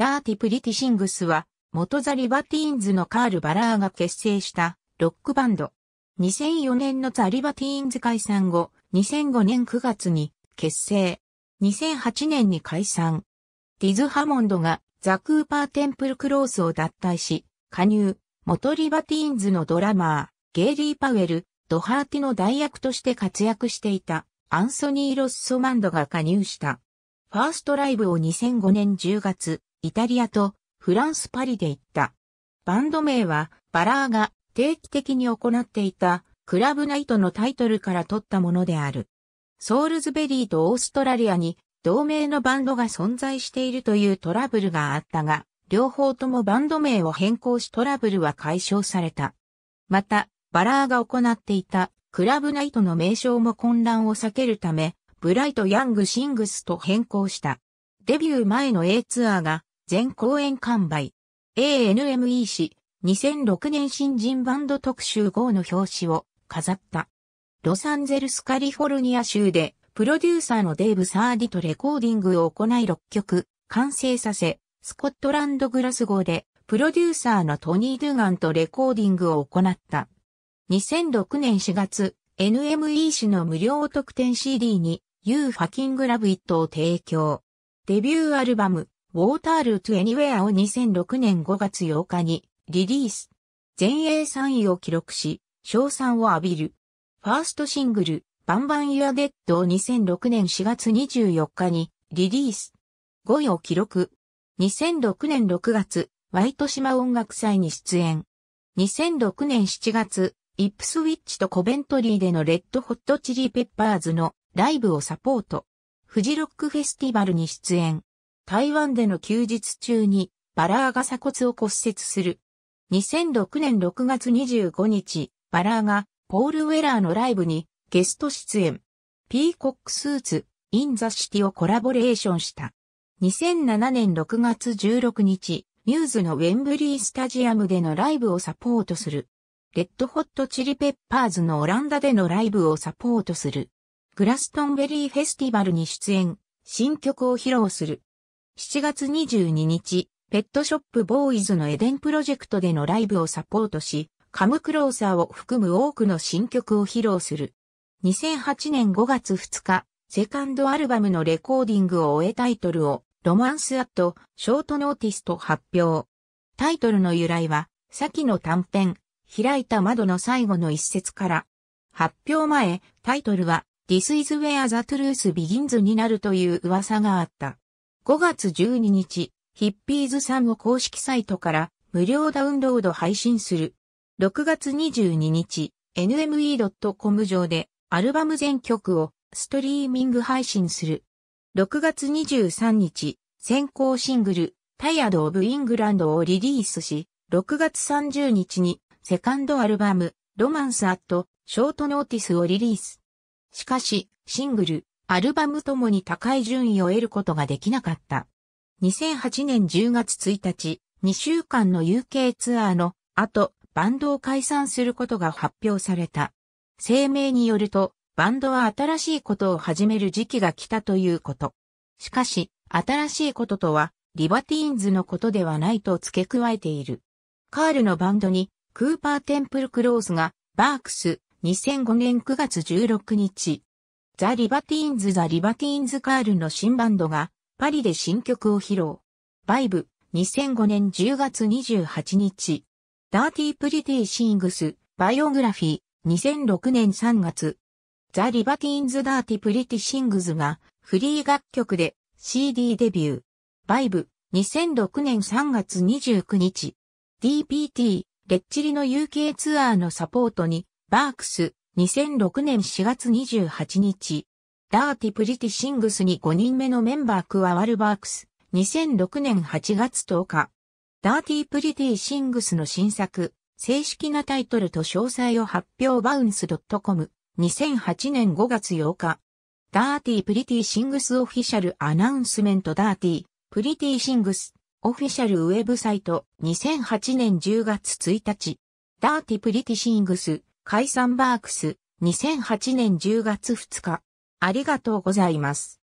ダーティ・プリティ・シングスは、元ザ・リバティーンズのカール・バラーが結成したロックバンド。2004年のザ・リバティーンズ解散後、2005年9月に結成。2008年に解散。ディズ・ハモンドがザ・クーパー・テンプル・クロースを脱退し、加入、元リバティーンズのドラマー、ゲイリー・パウエル、ドハーティの代役として活躍していたアンソニー・ロッソマンドが加入した。ファーストライブを2005年10月、イタリアとフランスパリで行った。バンド名はバラーが定期的に行っていたクラブナイトのタイトルから取ったものである。ソールズベリーとオーストラリアに同名のバンドが存在しているというトラブルがあったが、両方ともバンド名を変更しトラブルは解消された。また、バラーが行っていたクラブナイトの名称も混乱を避けるため、ブライト・ヤング・シングスと変更した。デビュー前の A ツアーが全公演完売。ANME 氏、2006年新人バンド特集号の表紙を飾った。ロサンゼルスカリフォルニア州でプロデューサーのデーブ・サーディとレコーディングを行い6曲完成させ、スコットランド・グラス号でプロデューサーのトニー・ドゥガンとレコーディングを行った。2006年4月、NME 氏の無料特典 CD に You Fucking Love It を提供。デビューアルバムウォータールートエニウェアを2006年5月8日にリリース。全英3位を記録し、賞賛を浴びる。ファーストシングル、バンバンユアデッドを2006年4月24日にリリース。5位を記録。2006年6月、ワイト島音楽祭に出演。2006年7月、イップスウィッチとコベントリーでのレッドホットチリペッパーズのライブをサポート。フジロックフェスティバルに出演。台湾での休日中にバラーが鎖骨を骨折する。2006年6月25日、バラーがポール・ウェラーのライブにゲスト出演。ピーコックスーツ、イン・ザ・シティをコラボレーションした。2007年6月16日、ミューズのウェンブリースタジアムでのライブをサポートする。レッドホットチリペッパーズのオランダでのライブをサポートする。グラストンベリーフェスティバルに出演、新曲を披露する。7月22日、ペットショップボーイズのエデンプロジェクトでのライブをサポートし、カムクローサーを含む多くの新曲を披露する。2008年5月2日、セカンドアルバムのレコーディングを終えタイトルを、ロマンスアット、ショートノーティスと発表。タイトルの由来は、先の短編、開いた窓の最後の一節から。発表前、タイトルは、This is where the truth begins になるという噂があった。5月12日、ヒッピーズさんを公式サイトから無料ダウンロード配信する。6月22日、nme.com 上でアルバム全曲をストリーミング配信する。6月23日、先行シングル、タイアド・オブ・イングランドをリリースし、6月30日にセカンドアルバム、ロマンス・アット・ショート・ノーティスをリリース。しかし、シングル、アルバムともに高い順位を得ることができなかった。2008年10月1日、2週間の UK ツアーの後、バンドを解散することが発表された。声明によると、バンドは新しいことを始める時期が来たということ。しかし、新しいこととは、リバティーンズのことではないと付け加えている。カールのバンドに、クーパーテンプルクローズが、バークス、2005年9月16日、ザ・リバティーンズ・ザ・リバティーンズ・カールの新バンドが、パリで新曲を披露。バイブ、2005年10月28日。ダーティー・プリティ・シングス、バイオグラフィー、2006年3月。ザ・リバティーンズ・ダーティ・プリティ・シングズが、フリー楽曲で CD デビュー。バイブ、2006年3月29日。DPT、レッチリの UK ツアーのサポートに、バークス、2006年4月28日、ダーティプリティシングスに5人目のメンバー加わるバークス、2006年8月10日、ダーティプリティシングスの新作、正式なタイトルと詳細を発表バウンス .com、2008年5月8日、ダーティプリティシングスオフィシャルアナウンスメントダーティプリティシングスオフィシャルウェブサイト2008年10月1日、ダーティプリティシングス解散バークス、2008年10月2日。ありがとうございます。